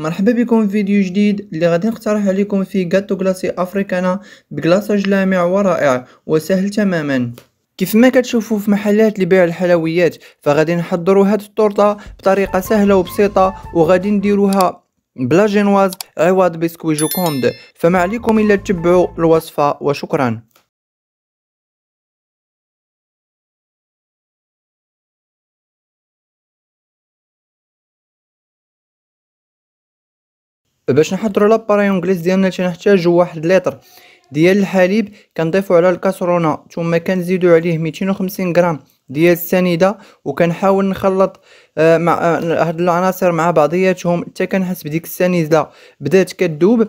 مرحبا بكم في فيديو جديد اللي غادي نقترح عليكم فيه جاتو كلاسي افريكانا بكلاصاج لامع ورائع وسهل تماما كيف ما كتشوفوا في محلات لبيع الحلويات فغادي نحضروا هاد التورته بطريقه سهله وبسيطه وغادي نديروها بلا جينواز عوض بسكويجو جوكوند فما عليكم الا تتبعوا الوصفه وشكرا باش نحضروا لاباري اونغليز ديالنا تنحتاجو واحد لتر ديال الحليب كنضيفو على الكاسرونه ثم كنزيدو عليه 250 غرام ديال السنيده وكنحاول نخلط آه، مع آه، هاد العناصر مع بعضياتهم حتى كنحس بديك السنيده بدات كتذوب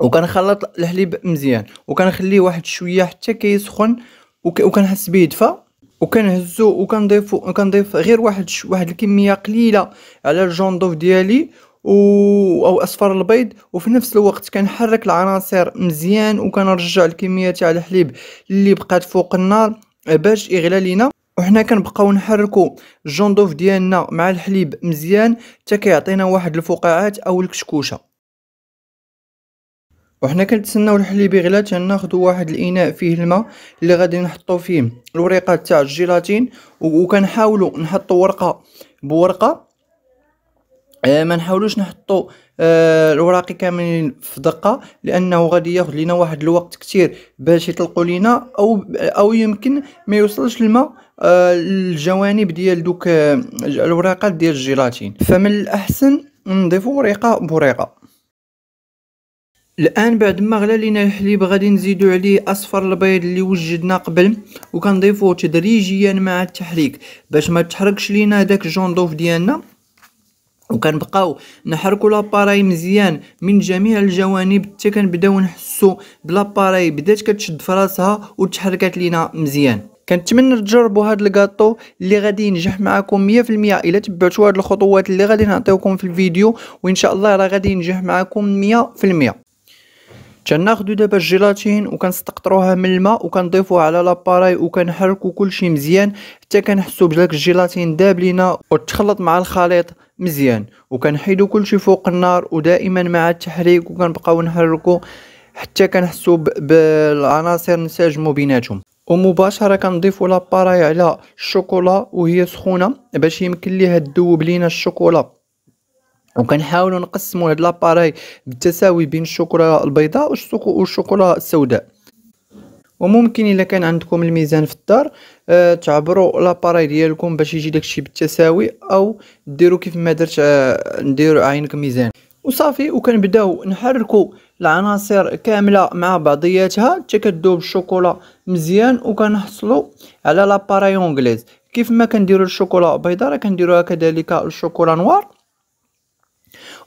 وكنخلط الحليب مزيان وكنخليه واحد شويه حتى كيسخن وكنحس به دفا وكنهزو وكنضيفو كنضيف غير واحد واحد الكميه قليله على الجوندوف ديالي و... او اصفر البيض وفي نفس الوقت كنحرك العناصر مزيان وكنرجع الكميه تاع الحليب اللي بقات فوق النار باش يغلى لينا وحنا كنبقاو نحركو الجندوف ديالنا مع الحليب مزيان حتى كيعطينا واحد الفقاعات او الكشكوشه وحنا كنتسناو الحليب يغلى تناخدو واحد الاناء فيه الماء اللي غادي نحطو فيه الوريقات تاع الجيلاتين وكنحاولو نحطو ورقه بورقه آه، ما نحاولوش نحطو آه، الوراق كاملين في دقه لانه غادي ياخذ لينا واحد الوقت كثير باش يطلقوا لينا او او يمكن ما يوصلش الماء الجوانب آه، ديال دوك الوراقات ديال الجيلاتين فمن الاحسن نضيفوا وريقه بوريقه الان بعد ما غلا لينا الحليب غادي نزيدو عليه اصفر البيض اللي وجدنا قبل وكنضيفوه تدريجيا مع التحريك باش ما تحرقش لينا داك جوندوف ديالنا وكنبقاو نحركوا لاباراي مزيان من جميع الجوانب حتى كنبداو نحسوا بلاباراي بدات كتشد فراسها وتحركات لينا مزيان كنتمنى تجربوا هذا الكاطو اللي غادي ينجح معكم 100% الا تبعتوا هاد الخطوات اللي غادي نعطيوكم في الفيديو وان شاء الله راه غادي ينجح معكم 100% تناخدو دابا الجيلاتين وكنستقطروها من الماء وكنضيفوها على لاباراي وكنحركو كلشي مزيان حتى كنحسو بداك الجيلاتين داب لينا وتخلط مع الخليط مزيان وكنحيدو كلشي فوق النار ودائما مع التحريك وكنبقاو نحركو حتى كنحسو بالعناصر نساجمو بيناتهم ومباشره كنضيفو لاباراي على الشوكولا وهي سخونه باش يمكن ليها تذوب لينا الشوكولا وكنحاولوا نقسموا هاد لاباراي بالتساوي بين الشوكولا البيضاء والشوكولا السوداء وممكن الا كان عندكم الميزان في الدار آه تعبروا لاباراي ديالكم باش يجي داكشي بالتساوي او ديروا كيف ما درت آه نديروا عينك ميزان وصافي وكنبداو نحركوا العناصر كامله مع بعضياتها حتى كتذوب الشوكولا مزيان وكنحصلوا على لاباراي اونغليز كيف ما كنديروا الشوكولا بيضاء راه كنديروها كذلك الشوكولا نوار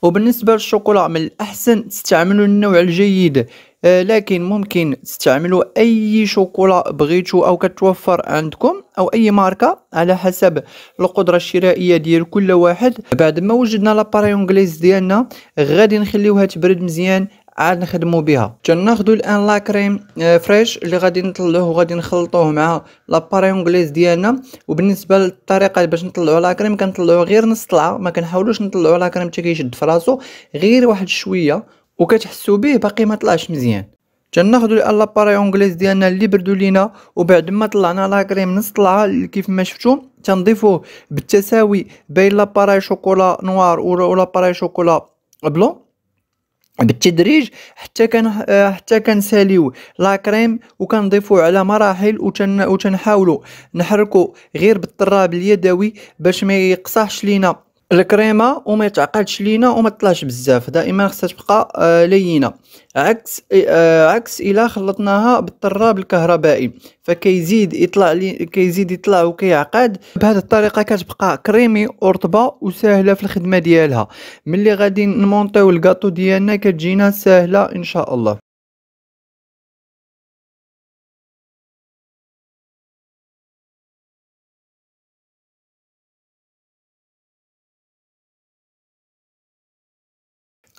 وبالنسبه للشوكولا من الاحسن تستعملوا النوع الجيد آه، لكن ممكن تستعملوا اي شوكولا بغيتو او كتوفر عندكم او اي ماركه على حسب القدره الشرائيه ديال كل واحد بعد ما وجدنا اونغليز ديالنا غادي نخليوها تبرد مزيان عاد نخدمو بها تناخدو الان لا كريم آه، فريش اللي غادي نطلعوه وغادي نخلطوه مع لاباري اونغليز ديالنا وبالنسبه للطريقه باش نطلعو لا كريم كنطلعو غير نص طلعه ما كنحاولوش نطلعو لا كريم حتى كيشد فراسو غير واحد شويه وكتحسوا به باقي ما طلعش مزيان تناخدو الان لاباري اونغليز ديالنا اللي بردو لينا وبعد ما طلعنا لا كريم نص طلعه كيف ما شفتو تنضيفوه بالتساوي بين لاباري شوكولا نوار ولا لاباري شوكولا بلون بالتدريج حتى كان آه، حتى كنساليو لا كريم وكنضيفو على مراحل وتنحاولو نحركو غير بالطراب اليدوي باش ما يقصحش لينا الكريمه وما يتعقدش لينا وما تطلعش بزاف دائما خصها تبقى آه، لينه عكس آه، عكس الا خلطناها بالطراب الكهربائي فكيزيد يطلع لي كيزيد يطلع وكيعقد بهذه الطريقه كتبقى كريمي ورطبه وسهله في الخدمه ديالها ملي غادي نمونطيو الكاطو ديالنا كتجينا سهله ان شاء الله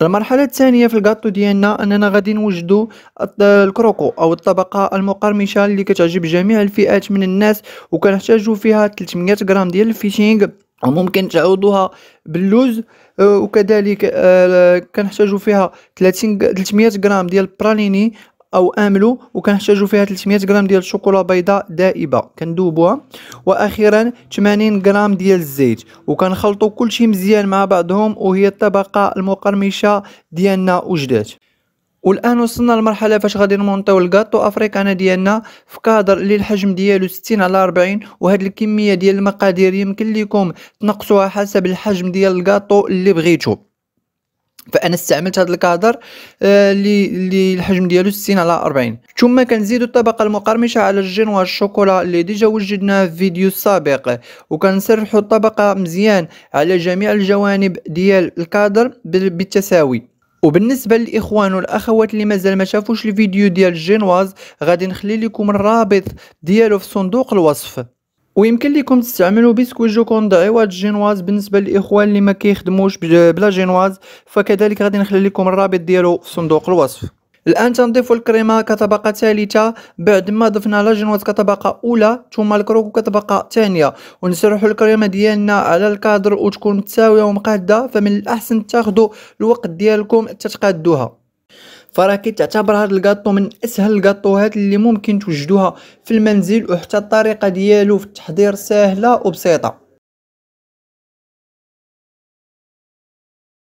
المرحله الثانيه في الكاطو ديالنا اننا غادي نوجدوا الكروكو او الطبقه المقرمشه اللي كتعجب جميع الفئات من الناس وكنحتاجوا فيها 300 غرام ديال الفيشينغ وممكن تعوضوها باللوز آه، وكذلك آه، كنحتاجوا فيها 30 300 غرام ديال البراليني او املو وكنحتاجو فيها 300 غرام ديال الشوكولا بيضاء دائبه كندوبوها واخيرا 80 غرام ديال الزيت وكنخلطو كلشي مزيان مع بعضهم وهي الطبقه المقرمشه ديالنا وجدات والان وصلنا للمرحله فاش غادي نمونطيو الكاطو افريكانا ديالنا في كادر اللي الحجم ديالو 60 على 40 وهاد الكميه ديال المقادير يمكن لكم تنقصوها حسب الحجم ديال الكاطو اللي بغيتو فانا استعملت هذا الكادر اللي آه، اللي الحجم ديالو 60 على 40 ثم كنزيدوا الطبقه المقرمشه على الجنوه الشوكولا اللي ديجا وجدناه في فيديو سابق وكنسرحوا الطبقه مزيان على جميع الجوانب ديال الكادر بالتساوي وبالنسبه للاخوان والاخوات اللي مازال ما شافوش الفيديو ديال الجينواز غادي نخلي لكم الرابط ديالو في صندوق الوصف ويمكن لكم تستعملوا بيسكو جوكوند عوض إيه، جينواز بالنسبه للاخوان اللي ما كيخدموش بلا جينواز فكذلك غادي نخلي لكم الرابط ديالو في صندوق الوصف الان تنضيفوا الكريمه كطبقه ثالثه بعد ما ضفنا لا جينواز كطبقه اولى ثم الكروكو كطبقه ثانيه ونسرحوا الكريمه ديالنا على الكادر وتكون متساويه ومقاده فمن الاحسن تاخذوا الوقت ديالكم تتقادوها فراكي تعتبر هاد الكاطو من اسهل الكاطوهات اللي ممكن توجدوها في المنزل وحتى الطريقه ديالو في التحضير سهله وبسيطه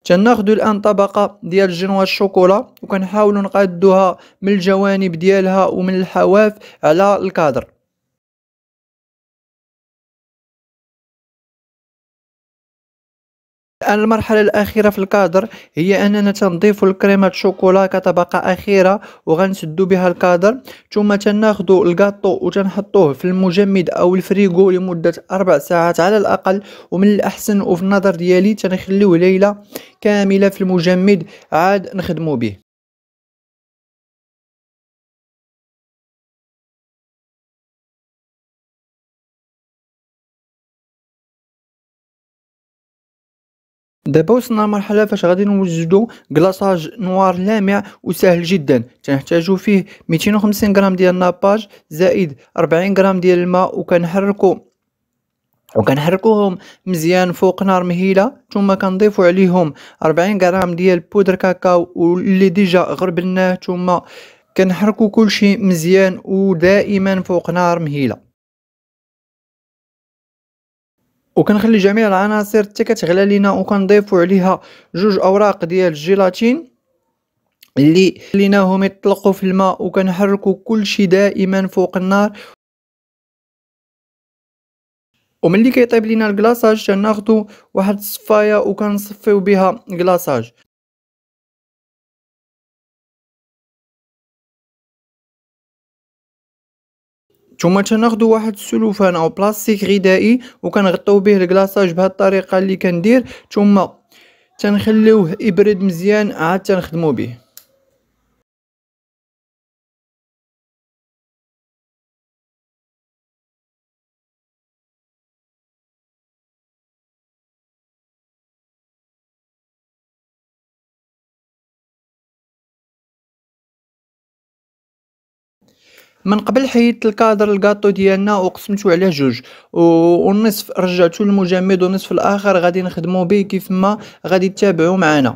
تناخذوا الان طبقه ديال جنوه الشوكولا وكنحاولوا نقادوها من الجوانب ديالها ومن الحواف على الكادر المرحلة الأخيرة في الكادر هي أننا تنضيف الكريمة شوكولا كطبقة أخيرة وغنسدو بها الكادر ثم تناخذ الكاطو وتنحطوه في المجمد أو الفريغو لمدة أربع ساعات على الأقل ومن الأحسن وفي النظر ديالي تنخليوه ليلة كاملة في المجمد عاد نخدمو به دابا وصلنا لمرحله فاش غادي نوجدو كلاصاج نوار لامع وسهل جدا تنحتاجو فيه 250 غرام ديال الناباج زائد 40 غرام ديال الماء وكنحركو وكنحركوهم مزيان فوق نار مهيله ثم كنضيفوا عليهم 40 غرام ديال بودر كاكاو واللي ديجا غربلناه ثم كنحركو كلشي مزيان ودائما فوق نار مهيله وكنخلي جميع العناصر حتى كتغلى لينا وكنضيفوا عليها جوج اوراق ديال الجيلاتين اللي خليناهم يطلقوا في الماء وكنحركوا كل شيء دائما فوق النار وملي كيطيب لينا الكلاصاج كناخذوا واحد الصفايه وكنصفيو بها الكلاصاج ثم تناخذوا واحد السلوفان او بلاستيك غذائي وكنغطيو به الكلاصاج بهذه الطريقه اللي كندير ثم تنخليوه يبرد مزيان عاد تنخدمو به من قبل حيدت الكادر الكاطو ديالنا وقسمته على جوج والنصف رجعته للمجمد والنصف الاخر غادي نخدمو به كيف ما غادي تتابعوا معنا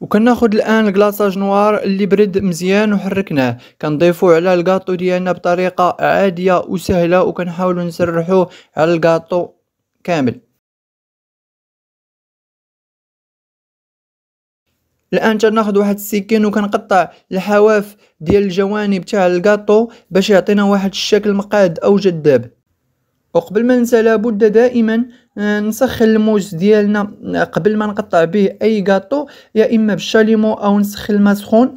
وكناخد الان الكلاصاج نوار اللي برد مزيان وحركناه كنضيفو على الكاطو ديالنا بطريقه عاديه وسهله وكنحاولوا نسرحوه على الكاطو كامل الان تناخد واحد السكين وكنقطع الحواف ديال الجوانب تاع الكاطو باش يعطينا واحد الشكل مقاد او جذاب وقبل ما ننسى لابد دائما آه، نسخن الموز ديالنا آه، قبل ما نقطع به اي كاطو يا اما بالشاليمو او نسخن الماء سخون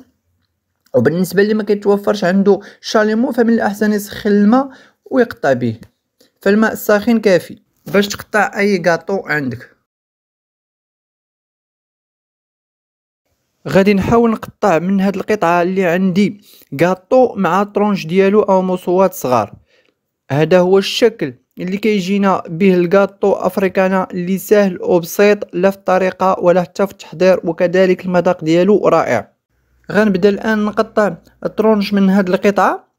وبالنسبه اللي ما كيتوفرش عنده شاليمو فمن الاحسن يسخن الماء ويقطع به فالماء الساخن كافي باش تقطع اي كاطو عندك غادي نحاول نقطع من هاد القطعه اللي عندي قاطو مع طرونش ديالو او مصوات صغار هذا هو الشكل اللي كيجينا به القاطو افريكانا اللي سهل وبسيط لا في الطريقه ولا حتى في التحضير وكذلك المذاق ديالو رائع غنبدا الان نقطع الطرونج من هاد القطعه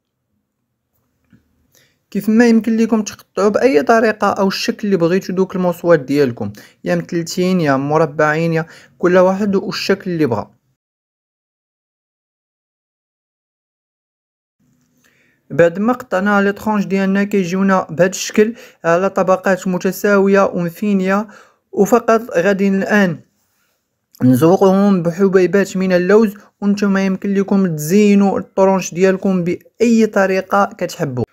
كيف ما يمكن لكم تقطعوا باي طريقه او الشكل اللي بغيتو دوك الموصوات ديالكم يا مثلثين يا مربعين يا كل واحد والشكل اللي بغى بعد ما قطعنا لي طرونج ديالنا كيجيونا بهذا الشكل على طبقات متساويه ومثينيه وفقط غادي الان نزوقهم بحبيبات من اللوز وانتم يمكن لكم تزينوا الطرونش ديالكم باي طريقه كتحبوا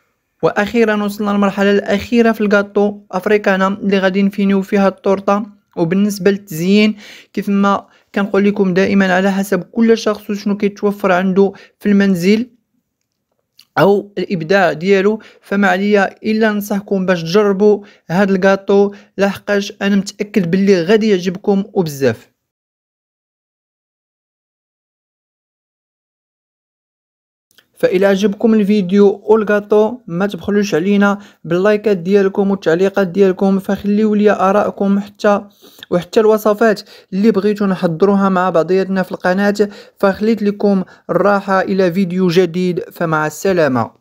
واخيرا وصلنا للمرحله الاخيره في الكاطو افريكانا اللي غادي نفينيو فيها التورته وبالنسبه للتزيين كيف ما كنقول لكم دائما على حسب كل شخص وشنو كيتوفر عنده في المنزل او الابداع ديالو فما عليا الا ننصحكم باش تجربوا هذا الكاطو لحقاش انا متاكد باللي غادي يعجبكم وبزاف فإلى عجبكم الفيديو والغاطو ما تبخلوش علينا باللايكات ديالكم والتعليقات ديالكم فخليو لي آراءكم حتى وحتى الوصفات اللي بغيتو نحضروها مع بعضياتنا في القناة فخليت لكم الراحة إلى فيديو جديد فمع السلامة